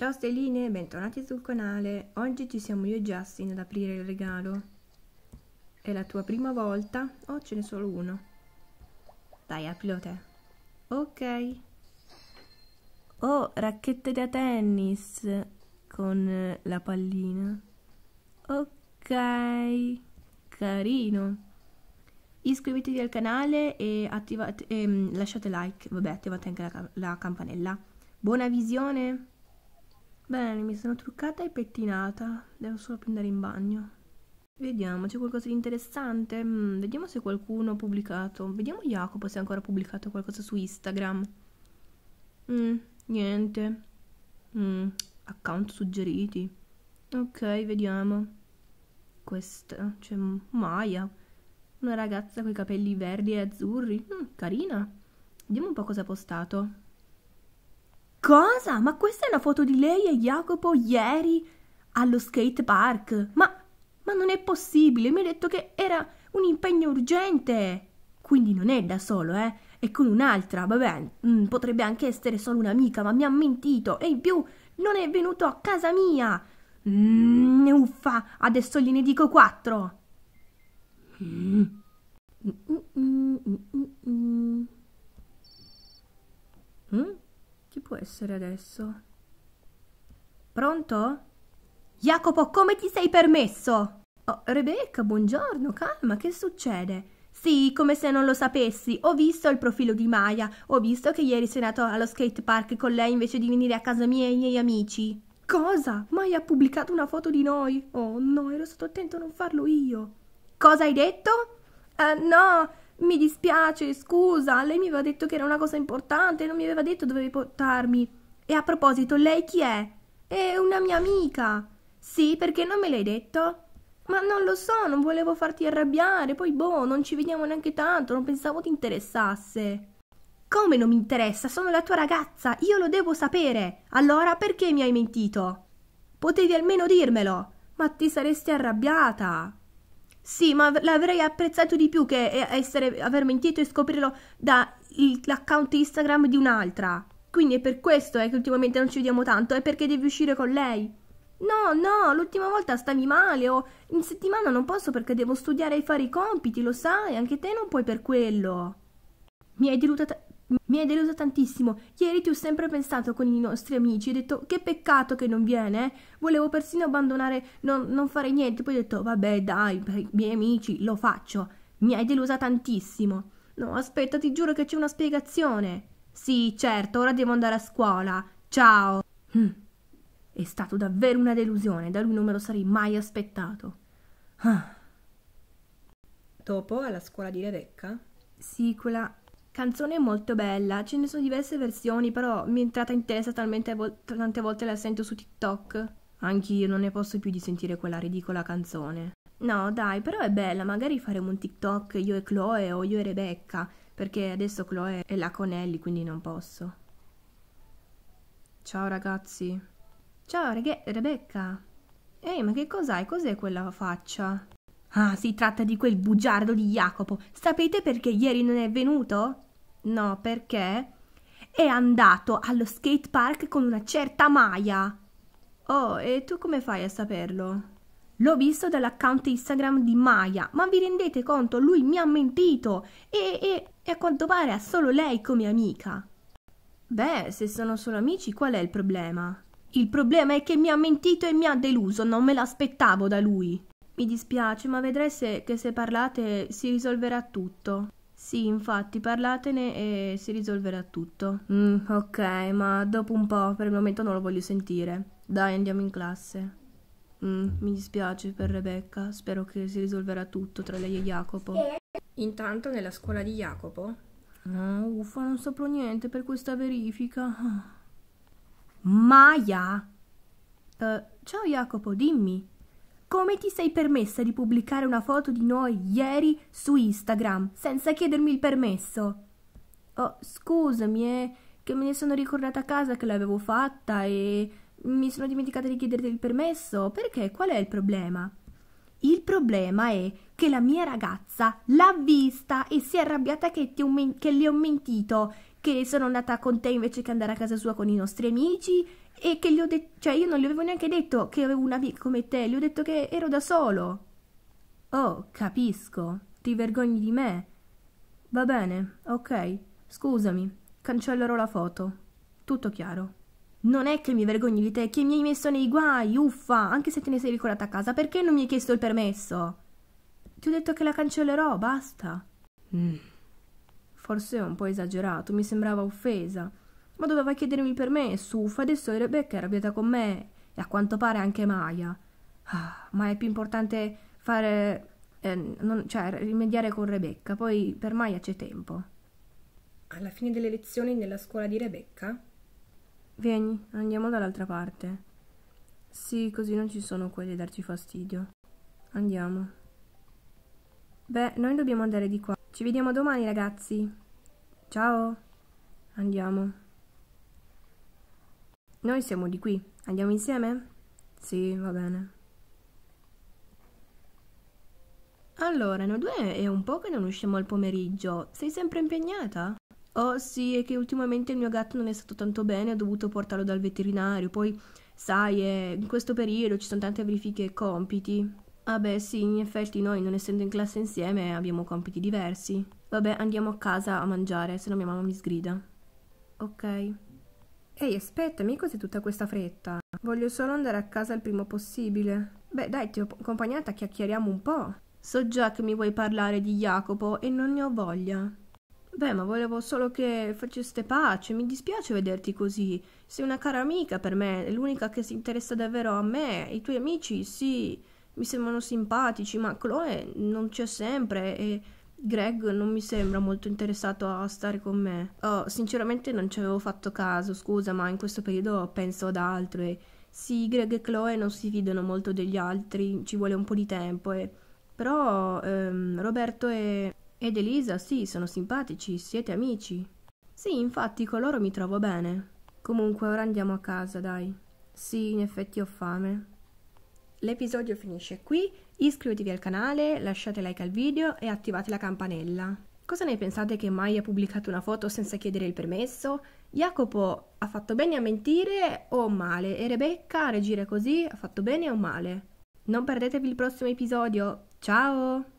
Ciao stelline, bentornati sul canale. Oggi ci siamo io e Justin ad aprire il regalo. È la tua prima volta? O oh, ce n'è solo uno? Dai, aprilo te. Ok. Oh, racchette da tennis con eh, la pallina. Ok. Carino iscrivetevi al canale e, attivate, e ehm, lasciate like, vabbè attivate anche la, la campanella. Buona visione! Bene, mi sono truccata e pettinata. Devo solo prendere in bagno. Vediamo, c'è qualcosa di interessante? Mm, vediamo se qualcuno ha pubblicato. Vediamo Jacopo se ha ancora pubblicato qualcosa su Instagram. Mm, niente. Mm, account suggeriti. Ok, vediamo. Questa, c'è cioè, Maya. Una ragazza con i capelli verdi e azzurri. Mm, carina. Vediamo un po' cosa ha postato. Cosa? Ma questa è una foto di lei e Jacopo ieri allo skate park. Ma, ma non è possibile, mi ha detto che era un impegno urgente. Quindi non è da solo, eh? È con un'altra, vabbè, mh, mm, potrebbe anche essere solo un'amica, ma mi ha mentito. E in più non è venuto a casa mia. Mm, uffa, adesso gliene dico quattro. Mm. Mm, mm, mm, mm essere adesso? Pronto? Jacopo, come ti sei permesso? Oh, Rebecca, buongiorno, calma, che succede? Sì, come se non lo sapessi. Ho visto il profilo di Maya. Ho visto che ieri sei andato allo skate park con lei invece di venire a casa mia e i miei amici. Cosa? Maya ha pubblicato una foto di noi. Oh no, ero stato attento a non farlo io. Cosa hai detto? Uh, no, mi dispiace, scusa, lei mi aveva detto che era una cosa importante, non mi aveva detto dovevi portarmi. E a proposito, lei chi è? È una mia amica. Sì, perché non me l'hai detto? Ma non lo so, non volevo farti arrabbiare, poi boh, non ci vediamo neanche tanto, non pensavo ti interessasse. Come non mi interessa? Sono la tua ragazza, io lo devo sapere. Allora perché mi hai mentito? Potevi almeno dirmelo. Ma ti saresti arrabbiata. Sì, ma l'avrei apprezzato di più che eh, essere, avermi indietro e scoprirlo dall'account Instagram di un'altra. Quindi è per questo eh, che ultimamente non ci vediamo tanto, è perché devi uscire con lei. No, no, l'ultima volta stavi male o in settimana non posso perché devo studiare e fare i compiti, lo sai, anche te non puoi per quello. Mi hai deluta, mi hai deluso tantissimo. Ieri ti ho sempre pensato con i nostri amici. Ho detto che peccato che non viene. Eh. Volevo persino abbandonare, non, non fare niente. Poi ho detto vabbè dai, per i miei amici lo faccio. Mi hai delusa tantissimo. No, aspetta, ti giuro che c'è una spiegazione. Sì, certo, ora devo andare a scuola. Ciao. Hm. È stato davvero una delusione, da lui non me lo sarei mai aspettato. Ah. Dopo, alla scuola di Rebecca? Sì, quella Canzone molto bella, ce ne sono diverse versioni, però mi è entrata in testa talmente vo- tante volte la sento su TikTok. Anch'io non ne posso più di sentire quella ridicola canzone. No, dai, però è bella, magari faremo un TikTok io e Chloe o io e Rebecca, perché adesso Chloe è la Conelli, quindi non posso. Ciao ragazzi. Ciao reghe- Rebecca. Ehi, ma che cos'hai? Cos'è quella faccia? Ah, si tratta di quel bugiardo di Jacopo. Sapete perché ieri non è venuto? No, perché è andato allo skate park con una certa Maya. Oh, e tu come fai a saperlo? L'ho visto dall'account Instagram di Maya, ma vi rendete conto? Lui mi ha mentito e, e, e a quanto pare ha solo lei come amica. Beh, se sono solo amici, qual è il problema? Il problema è che mi ha mentito e mi ha deluso, non me l'aspettavo da lui. Mi dispiace, ma vedrai se, che se parlate si risolverà tutto. Sì, infatti, parlatene e si risolverà tutto. Mm, ok, ma dopo un po', per il momento non lo voglio sentire. Dai, andiamo in classe. Mm, mi dispiace per Rebecca, spero che si risolverà tutto tra lei e Jacopo. Intanto nella scuola di Jacopo. Oh, uffa, non saprò niente per questa verifica. Maya! Uh, eh, ciao Jacopo, dimmi, come ti sei permessa di pubblicare una foto di noi ieri su Instagram senza chiedermi il permesso? Oh, scusami, eh, che me ne sono ricordata a casa che l'avevo fatta e mi sono dimenticata di chiederti il permesso. Perché? Qual è il problema? Il problema è che la mia ragazza l'ha vista e si è arrabbiata che, che le ho mentito, che sono andata con te invece che andare a casa sua con i nostri amici e che gli ho detto, cioè io non gli avevo neanche detto che avevo un amico come te, gli ho detto che ero da solo. Oh, capisco, ti vergogni di me. Va bene, ok, scusami, cancellerò la foto. Tutto chiaro. Non è che mi vergogni di te, che mi hai messo nei guai, uffa, anche se te ne sei ricordata a casa, perché non mi hai chiesto il permesso? Ti ho detto che la cancellerò, basta. Mm. Forse è un po' esagerato, mi sembrava offesa ma doveva chiedermi il permesso. Uffa, adesso Rebecca è arrabbiata con me e a quanto pare anche Maya. Ah, ma è più importante fare. Eh, non, cioè, rimediare con Rebecca, poi per Maya c'è tempo. Alla fine delle lezioni nella scuola di Rebecca? Vieni, andiamo dall'altra parte. Sì, così non ci sono quelli a darci fastidio. Andiamo. Beh, noi dobbiamo andare di qua. Ci vediamo domani, ragazzi. Ciao. Andiamo. Noi siamo di qui. Andiamo insieme? Sì, va bene. Allora, noi due è un po' che non usciamo al pomeriggio. Sei sempre impegnata? Oh sì, è che ultimamente il mio gatto non è stato tanto bene, ho dovuto portarlo dal veterinario. Poi, sai, in questo periodo ci sono tante verifiche e compiti. Vabbè, ah sì, in effetti noi non essendo in classe insieme abbiamo compiti diversi. Vabbè, andiamo a casa a mangiare, se no mia mamma mi sgrida. Ok. Ehi, aspettami, cos'è tutta questa fretta? Voglio solo andare a casa il prima possibile. Beh, dai, ti ho accompagnata, chiacchieriamo un po'. So già che mi vuoi parlare di Jacopo e non ne ho voglia. Beh, ma volevo solo che faceste pace, mi dispiace vederti così. Sei una cara amica per me, l'unica che si interessa davvero a me. I tuoi amici, sì, mi sembrano simpatici, ma Chloe non c'è sempre e Greg non mi sembra molto interessato a stare con me. Oh, sinceramente non ci avevo fatto caso, scusa, ma in questo periodo penso ad altro e sì, Greg e Chloe non si fidano molto degli altri, ci vuole un po' di tempo e... Però ehm, Roberto e... ed Elisa, sì, sono simpatici, siete amici. Sì, infatti con loro mi trovo bene. Comunque ora andiamo a casa, dai. Sì, in effetti ho fame. L'episodio finisce qui Iscrivetevi al canale, lasciate like al video e attivate la campanella. Cosa ne pensate che Mai ha pubblicato una foto senza chiedere il permesso? Jacopo ha fatto bene a mentire o male? E Rebecca a reagire così ha fatto bene o male? Non perdetevi il prossimo episodio. Ciao!